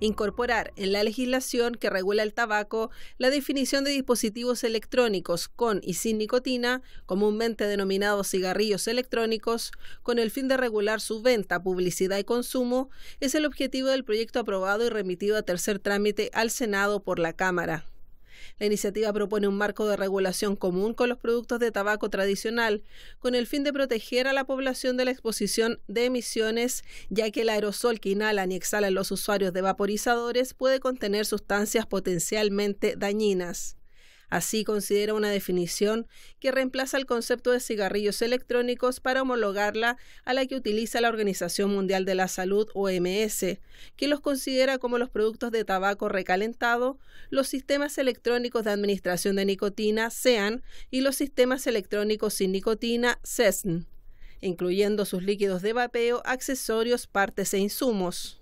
incorporar en la legislación que regula el tabaco la definición de dispositivos electrónicos con y sin nicotina, comúnmente denominados cigarrillos electrónicos, con el fin de regular su venta, publicidad y consumo, es el objetivo del proyecto aprobado y remitido a tercer trámite al Senado por la Cámara. La iniciativa propone un marco de regulación común con los productos de tabaco tradicional, con el fin de proteger a la población de la exposición de emisiones, ya que el aerosol que inhalan y exhalan los usuarios de vaporizadores puede contener sustancias potencialmente dañinas. Así considera una definición que reemplaza el concepto de cigarrillos electrónicos para homologarla a la que utiliza la Organización Mundial de la Salud, OMS, que los considera como los productos de tabaco recalentado, los sistemas electrónicos de administración de nicotina, SEAN, y los sistemas electrónicos sin nicotina, CESN incluyendo sus líquidos de vapeo, accesorios, partes e insumos.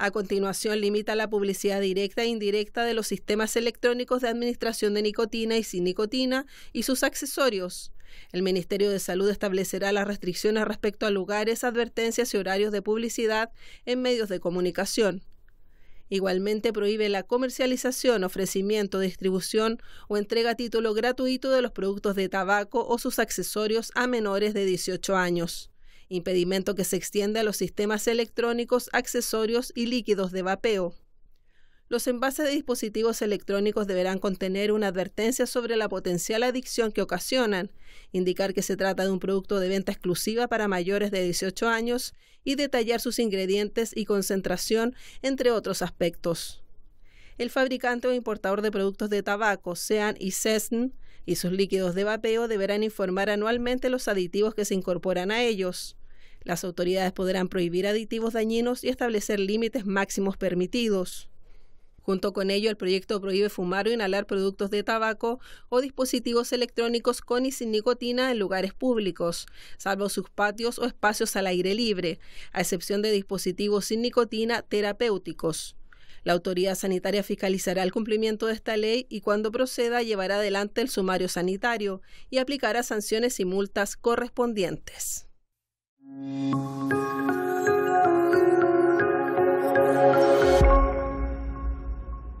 A continuación, limita la publicidad directa e indirecta de los sistemas electrónicos de administración de nicotina y sin nicotina y sus accesorios. El Ministerio de Salud establecerá las restricciones respecto a lugares, advertencias y horarios de publicidad en medios de comunicación. Igualmente prohíbe la comercialización, ofrecimiento, distribución o entrega a título gratuito de los productos de tabaco o sus accesorios a menores de 18 años impedimento que se extiende a los sistemas electrónicos, accesorios y líquidos de vapeo. Los envases de dispositivos electrónicos deberán contener una advertencia sobre la potencial adicción que ocasionan, indicar que se trata de un producto de venta exclusiva para mayores de 18 años y detallar sus ingredientes y concentración, entre otros aspectos. El fabricante o importador de productos de tabaco, SEAN y y sus líquidos de vapeo deberán informar anualmente los aditivos que se incorporan a ellos. Las autoridades podrán prohibir aditivos dañinos y establecer límites máximos permitidos. Junto con ello, el proyecto prohíbe fumar o inhalar productos de tabaco o dispositivos electrónicos con y sin nicotina en lugares públicos, salvo sus patios o espacios al aire libre, a excepción de dispositivos sin nicotina terapéuticos. La autoridad sanitaria fiscalizará el cumplimiento de esta ley y cuando proceda llevará adelante el sumario sanitario y aplicará sanciones y multas correspondientes. Thank you.